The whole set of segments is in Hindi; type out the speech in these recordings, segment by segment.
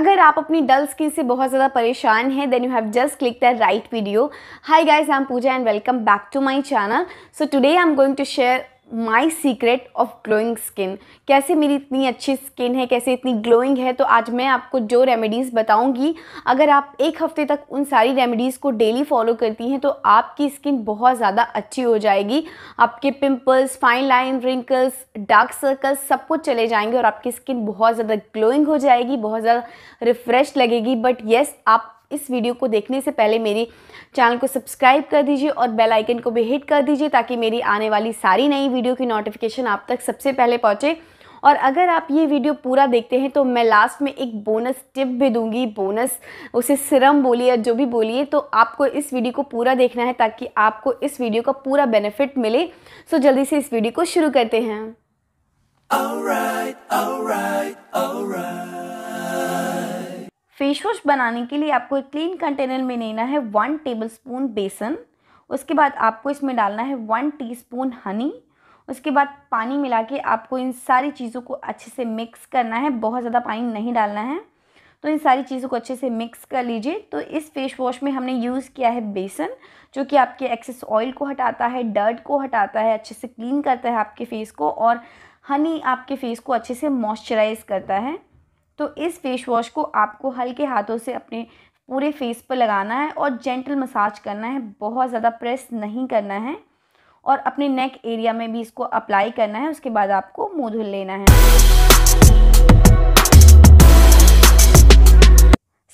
अगर आप अपनी डल स्किन से बहुत ज़्यादा परेशान हैं then you have just click the right video hi guys I am Pooja and welcome back to my channel so today I am going to share my secret of glowing skin कैसे मेरी इतनी अच्छी स्किन है कैसे इतनी ग्लोइंग है तो आज मैं आपको जो रेमेडीज़ बताऊंगी अगर आप एक हफ्ते तक उन सारी रेमेडीज़ को डेली फॉलो करती हैं तो आपकी स्किन बहुत ज़्यादा अच्छी हो जाएगी आपके pimples fine line wrinkles dark circles सब कुछ चले जाएंगे और आपकी स्किन बहुत ज़्यादा ग्लोइंग हो जाएगी बहुत ज़्यादा रिफ़्रेश लगेगी बट येस आप इस वीडियो को देखने से पहले मेरी चैनल को सब्सक्राइब कर दीजिए और बेल आइकन को भी हिट कर दीजिए ताकि मेरी आने वाली सारी नई वीडियो की नोटिफिकेशन आप तक सबसे पहले पहुँचे और अगर आप ये वीडियो पूरा देखते हैं तो मैं लास्ट में एक बोनस टिप भी दूंगी बोनस उसे सिरम बोलिए या जो भी बोलिए तो आपको इस वीडियो को पूरा देखना है ताकि आपको इस वीडियो का पूरा बेनिफिट मिले सो जल्दी से इस वीडियो को शुरू करते हैं all right, all right. Face wash बनाने के लिए आपको एक क्लीन कंटेनर में लेना है वन टेबल स्पून बेसन उसके बाद आपको इसमें डालना है वन टीस्पून हनी उसके बाद पानी मिला के आपको इन सारी चीज़ों को अच्छे से मिक्स करना है बहुत ज़्यादा पानी नहीं डालना है तो इन सारी चीज़ों को अच्छे से मिक्स कर लीजिए तो इस फेस वॉश में हमने यूज़ किया है बेसन जो कि आपके एक्सेस ऑयल को हटाता है डर्ट को हटाता है अच्छे से क्लीन करता है आपके फेस को और हनी आपके फेस को अच्छे से मॉइस्चराइज़ करता है तो इस फेस वॉश को आपको हल्के हाथों से अपने पूरे फेस पर लगाना है और जेंटल मसाज करना है बहुत ज़्यादा प्रेस नहीं करना है और अपने नेक एरिया में भी इसको अप्लाई करना है उसके बाद आपको मुँह धुल लेना है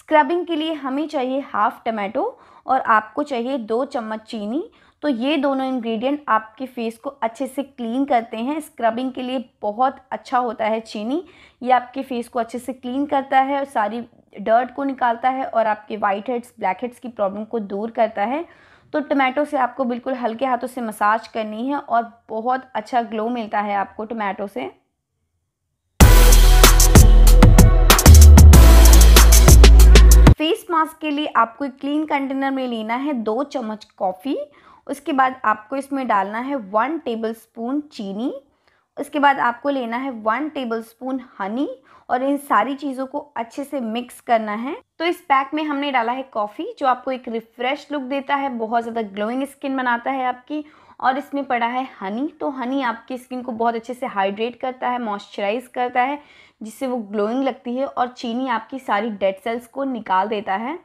स्क्रबिंग के लिए हमें चाहिए हाफ टमाटो और आपको चाहिए दो चम्मच चीनी तो ये दोनों इंग्रेडिएंट आपके फेस को अच्छे से क्लीन करते हैं स्क्रबिंग के लिए बहुत अच्छा होता है चीनी ये आपके फेस को अच्छे से क्लीन करता है और सारी डर्ट को निकालता है और आपके वाइट हेड्स ब्लैक हेड्स की प्रॉब्लम को दूर करता है तो टमाटो से आपको बिल्कुल हल्के हाथों से मसाज करनी है और बहुत अच्छा ग्लो मिलता है आपको टमाटो से फेस मास्क के लिए आपको एक क्लीन कंटेनर में लेना है दो चम्मच कॉफ़ी उसके बाद आपको इसमें डालना है वन टेबल स्पून चीनी उसके बाद आपको लेना है वन टेबल स्पून हनी और इन सारी चीज़ों को अच्छे से मिक्स करना है तो इस पैक में हमने डाला है कॉफ़ी जो आपको एक रिफ़्रेश लुक देता है बहुत ज़्यादा ग्लोइंग स्किन बनाता है आपकी और इसमें पड़ा है हनी तो हनी आपकी स्किन को बहुत अच्छे से हाइड्रेट करता है मॉइस्चराइज करता है जिससे वो ग्लोइंग लगती है और चीनी आपकी सारी डेड सेल्स को निकाल देता है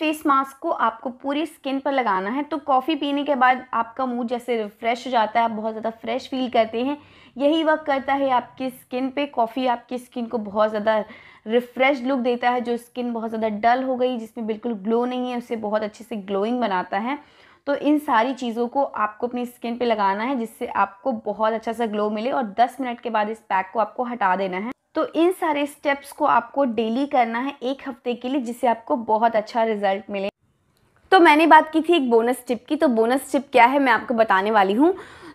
फेस मास्क को आपको पूरी स्किन पर लगाना है तो कॉफ़ी पीने के बाद आपका मूड जैसे रिफ़्रेश हो जाता है आप बहुत ज़्यादा फ्रेश फील करते हैं यही वर्क करता है आपकी स्किन पे कॉफ़ी आपकी स्किन को बहुत ज़्यादा रिफ़्रेश लुक देता है जो स्किन बहुत ज़्यादा डल हो गई जिसमें बिल्कुल ग्लो नहीं है उसे बहुत अच्छे से ग्लोइंग बनाता है तो इन सारी चीज़ों को आपको अपनी स्किन पर लगाना है जिससे आपको बहुत अच्छा सा ग्लो मिले और दस मिनट के बाद इस पैक को आपको हटा देना है तो इन सारे स्टेप्स को आपको डेली करना है एक हफ्ते के लिए जिससे आपको बहुत अच्छा रिजल्ट मिले तो मैंने बात की थी एक बोनस टिप की तो बोनस टिप क्या है मैं आपको बताने वाली हूँ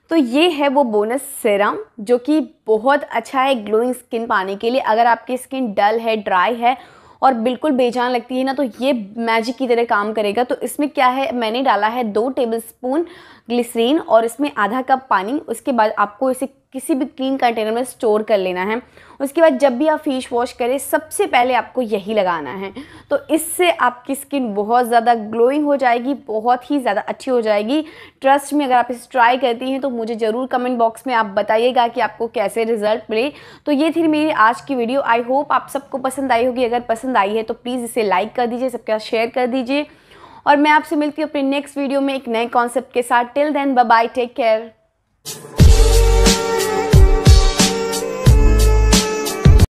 तो ये है वो बोनस सिरम जो कि बहुत अच्छा है ग्लोइंग स्किन पाने के लिए अगर आपकी स्किन डल है ड्राई है और बिल्कुल बेजान लगती है ना तो ये मैजिक की तरह काम करेगा तो इसमें क्या है मैंने डाला है दो टेबल स्पून ग्लिसरीन और इसमें आधा कप पानी उसके बाद आपको इसे किसी भी क्लीन कंटेनर में स्टोर कर लेना है उसके बाद जब भी आप फेस वॉश करें सबसे पहले आपको यही लगाना है तो इससे आपकी स्किन बहुत ज़्यादा ग्लोइंग हो जाएगी बहुत ही ज़्यादा अच्छी हो जाएगी ट्रस्ट में अगर आप इसे ट्राई करती हैं तो मुझे ज़रूर कमेंट बॉक्स में आप बताइएगा कि आपको कैसे रिजल्ट मिले तो ये थी मेरी आज की वीडियो आई होप आप सबको पसंद आई होगी अगर पसंद आई है तो प्लीज़ इसे लाइक कर दीजिए सबके साथ शेयर कर दीजिए और मैं आपसे मिलती हूँ अपने नेक्स्ट वीडियो में एक नए कॉन्सेप्ट के साथ till then bye take care